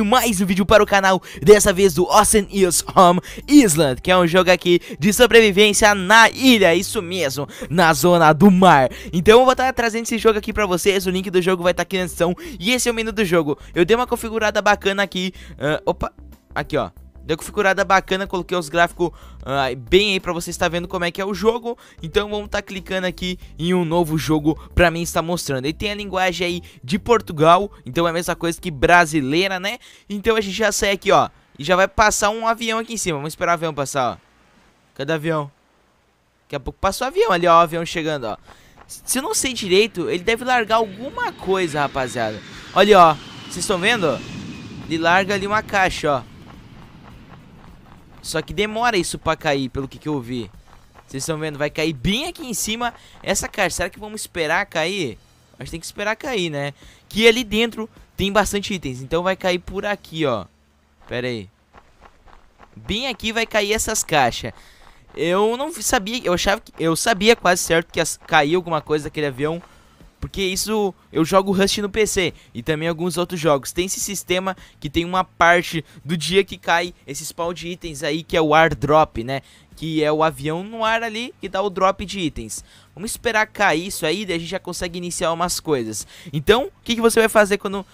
mais um vídeo para o canal, dessa vez do Austin Is Home Island, que é um jogo aqui de sobrevivência na ilha, isso mesmo, na zona do mar. Então eu vou estar trazendo esse jogo aqui para vocês, o link do jogo vai estar aqui na descrição, e esse é o menu do jogo. Eu dei uma configurada bacana aqui, uh, opa, aqui ó. Deu configurada bacana, coloquei os gráficos uh, bem aí pra você estar vendo como é que é o jogo. Então vamos estar tá clicando aqui em um novo jogo pra mim estar mostrando. E tem a linguagem aí de Portugal, então é a mesma coisa que brasileira, né? Então a gente já sai aqui, ó, e já vai passar um avião aqui em cima. Vamos esperar o avião passar, ó. Cadê o avião? Daqui a pouco passou o avião ali, ó, o avião chegando, ó. Se eu não sei direito, ele deve largar alguma coisa, rapaziada. Olha, ó. Vocês estão vendo? Ele larga ali uma caixa, ó. Só que demora isso pra cair, pelo que, que eu vi. Vocês estão vendo, vai cair bem aqui em cima essa caixa. Será que vamos esperar cair? A gente tem que esperar cair, né? Que ali dentro tem bastante itens. Então vai cair por aqui, ó. Pera aí. Bem aqui vai cair essas caixas. Eu não sabia, eu achava que, eu sabia quase certo que as, caía alguma coisa daquele avião, porque isso eu jogo Rust no PC e também alguns outros jogos. Tem esse sistema que tem uma parte do dia que cai esse spawn de itens aí que é o airdrop, né? Que é o avião no ar ali que dá o drop de itens. Vamos esperar cair isso aí, daí a gente já consegue iniciar umas coisas. Então, o que, que você vai fazer quando uh,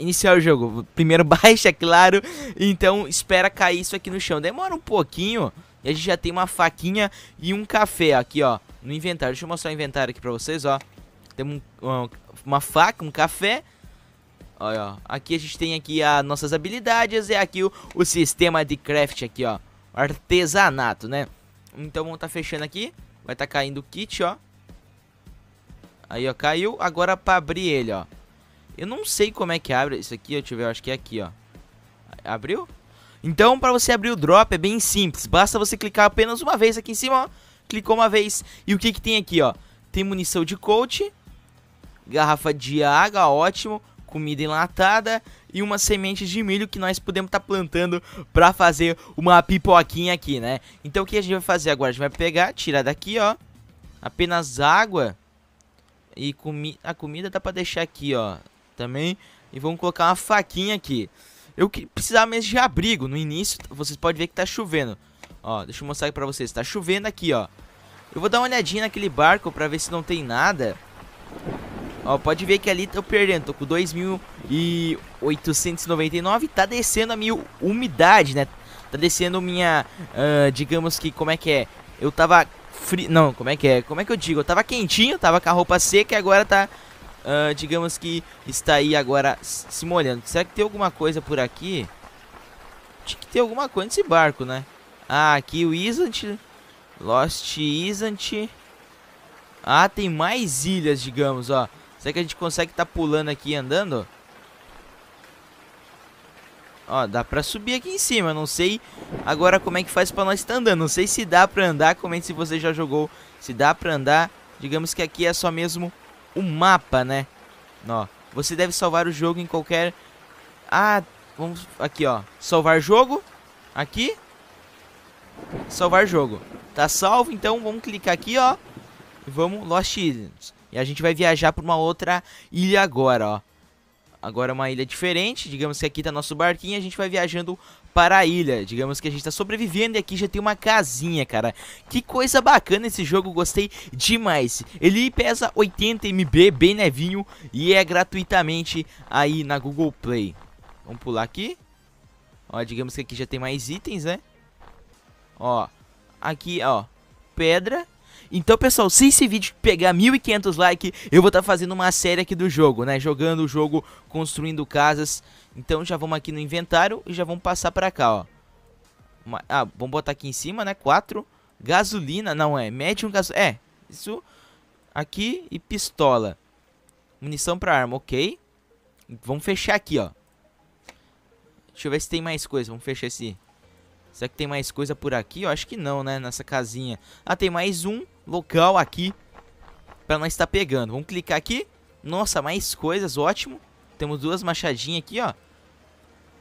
iniciar o jogo? Primeiro baixa, é claro. Então, espera cair isso aqui no chão. Demora um pouquinho e a gente já tem uma faquinha e um café aqui, ó. No inventário, deixa eu mostrar o inventário aqui pra vocês, ó temos um, uma, uma faca, um café. Olha, ó. Aqui a gente tem aqui as nossas habilidades e é aqui o, o sistema de craft aqui, ó. Artesanato, né? Então vamos tá fechando aqui. Vai tá caindo o kit, ó. Aí, ó, caiu. Agora pra abrir ele, ó. Eu não sei como é que abre isso aqui, deixa eu ver, eu acho que é aqui, ó. Abriu? Então, pra você abrir o drop é bem simples. Basta você clicar apenas uma vez aqui em cima, ó. Clicou uma vez. E o que que tem aqui, ó? Tem munição de coach garrafa de água, ótimo, comida enlatada e umas sementes de milho que nós podemos estar tá plantando para fazer uma pipoquinha aqui, né? Então o que a gente vai fazer agora? A gente vai pegar, tirar daqui, ó, apenas água e comi a comida dá para deixar aqui, ó, também. E vamos colocar uma faquinha aqui. Eu precisava mesmo de abrigo. No início, vocês podem ver que tá chovendo. Ó, deixa eu mostrar aqui pra vocês. Tá chovendo aqui, ó. Eu vou dar uma olhadinha naquele barco pra ver se não tem nada. Ó, pode ver que ali tô perdendo, tô com 2.899, tá descendo a minha umidade, né? Tá descendo minha, uh, digamos que, como é que é? Eu tava fri não, como é que é? Como é que eu digo? Eu tava quentinho, tava com a roupa seca e agora tá, uh, digamos que, está aí agora se molhando. Será que tem alguma coisa por aqui? Tinha que ter alguma coisa nesse barco, né? Ah, aqui o Isant, Lost Isant... Ah, tem mais ilhas, digamos, ó. Será que a gente consegue estar tá pulando aqui andando? Ó, dá pra subir aqui em cima. Não sei agora como é que faz pra nós estar tá andando. Não sei se dá pra andar. Comente se você já jogou. Se dá pra andar. Digamos que aqui é só mesmo o mapa, né? Ó, você deve salvar o jogo em qualquer... Ah, vamos... Aqui, ó. Salvar jogo. Aqui. Salvar jogo. Tá salvo, então vamos clicar aqui, ó. E vamos... Lost Islands. E a gente vai viajar pra uma outra ilha agora, ó. Agora uma ilha diferente, digamos que aqui tá nosso barquinho, a gente vai viajando para a ilha. Digamos que a gente tá sobrevivendo e aqui já tem uma casinha, cara. Que coisa bacana esse jogo, gostei demais. Ele pesa 80 MB, bem nevinho, e é gratuitamente aí na Google Play. Vamos pular aqui. Ó, digamos que aqui já tem mais itens, né? Ó, aqui, ó, pedra então, pessoal, se esse vídeo pegar 1.500 likes, eu vou estar tá fazendo uma série aqui do jogo, né? Jogando o jogo, construindo casas. Então, já vamos aqui no inventário e já vamos passar pra cá, ó. Uma... Ah, vamos botar aqui em cima, né? 4. Gasolina, não é. Médium gasolina. É, isso aqui e pistola. Munição pra arma, ok. Vamos fechar aqui, ó. Deixa eu ver se tem mais coisa. Vamos fechar esse... Será que tem mais coisa por aqui? Eu acho que não, né? Nessa casinha. Ah, tem mais um local aqui pra nós estar tá pegando. Vamos clicar aqui. Nossa, mais coisas, ótimo. Temos duas machadinhas aqui, ó.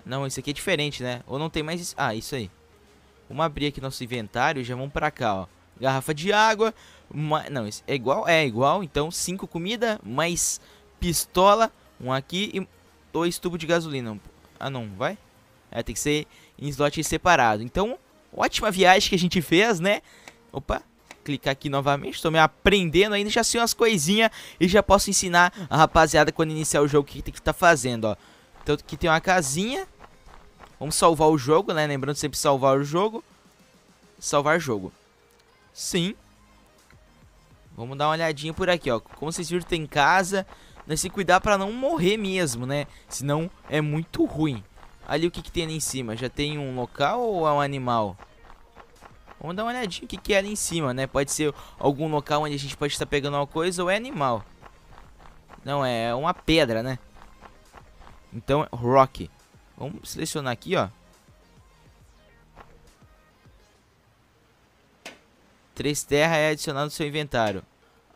Não, isso aqui é diferente, né? Ou não tem mais... Ah, isso aí. Vamos abrir aqui nosso inventário e já vamos pra cá, ó. Garrafa de água. Uma... Não, isso é igual? É igual. Então, cinco comida, mais pistola. Um aqui e dois tubos de gasolina. Ah, não. Vai. É, tem que ser em slot separado. Então, ótima viagem que a gente fez, né? Opa, clicar aqui novamente. Estou me aprendendo ainda, já sei umas coisinhas e já posso ensinar a rapaziada quando iniciar o jogo o que tem que estar tá fazendo, ó. Então aqui tem uma casinha. Vamos salvar o jogo, né? Lembrando sempre salvar o jogo. Salvar jogo. Sim. Vamos dar uma olhadinha por aqui, ó. Como vocês viram, tem casa. Nós tem que cuidar pra não morrer mesmo, né? Senão é muito ruim. Ali o que, que tem ali em cima? Já tem um local ou é um animal? Vamos dar uma olhadinha o que, que é ali em cima, né? Pode ser algum local onde a gente pode estar pegando alguma coisa ou é animal. Não, é uma pedra, né? Então, rock. Vamos selecionar aqui, ó. Três terra é adicionado no seu inventário.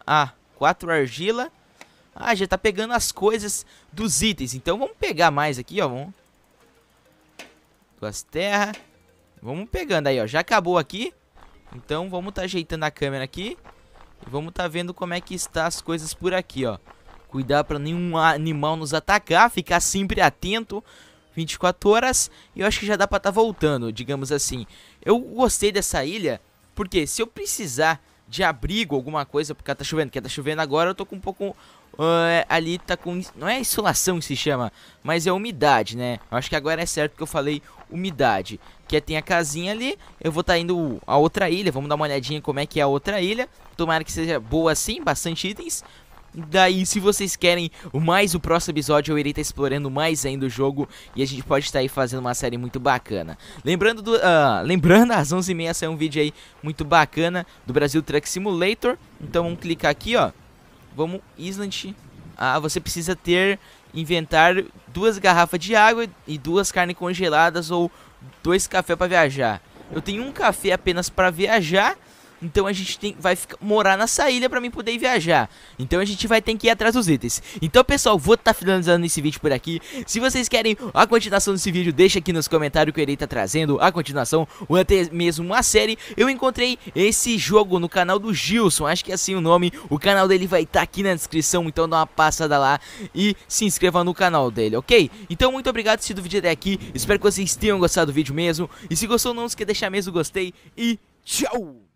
Ah, quatro argila. Ah, já tá pegando as coisas dos itens. Então vamos pegar mais aqui, ó. Vamos Duas terras. Vamos pegando aí, ó. Já acabou aqui. Então vamos tá ajeitando a câmera aqui. E vamos tá vendo como é que está as coisas por aqui, ó. Cuidar pra nenhum animal nos atacar. Ficar sempre atento. 24 horas. E eu acho que já dá pra tá voltando, digamos assim. Eu gostei dessa ilha. Porque se eu precisar de abrigo, alguma coisa, porque tá chovendo. Porque tá chovendo agora, eu tô com um pouco. Uh, ali tá com. Não é insolação que se chama, mas é umidade, né? Eu acho que agora é certo que eu falei umidade. Que é, tem a casinha ali. Eu vou estar tá indo a outra ilha. Vamos dar uma olhadinha como é que é a outra ilha. Tomara que seja boa assim, bastante itens. Daí, se vocês querem mais o próximo episódio, eu irei estar tá explorando mais ainda o jogo e a gente pode estar tá aí fazendo uma série muito bacana. Lembrando, do, uh, lembrando às 11h30 saiu um vídeo aí muito bacana do Brasil Truck Simulator. Então, vamos clicar aqui, ó. Vamos, Island. Ah, você precisa ter, inventar duas garrafas de água e duas carnes congeladas ou dois cafés para viajar. Eu tenho um café apenas para viajar então a gente tem, vai ficar, morar nessa ilha para mim poder viajar. Então a gente vai ter que ir atrás dos itens. Então, pessoal, vou estar tá finalizando esse vídeo por aqui. Se vocês querem a continuação desse vídeo, deixa aqui nos comentários que eu irei estar tá trazendo a continuação ou até mesmo uma série. Eu encontrei esse jogo no canal do Gilson, acho que é assim o nome. O canal dele vai estar tá aqui na descrição, então dá uma passada lá e se inscreva no canal dele, ok? Então, muito obrigado por assistir o vídeo até aqui. Espero que vocês tenham gostado do vídeo mesmo. E se gostou, não esqueça de deixar mesmo o gostei e tchau!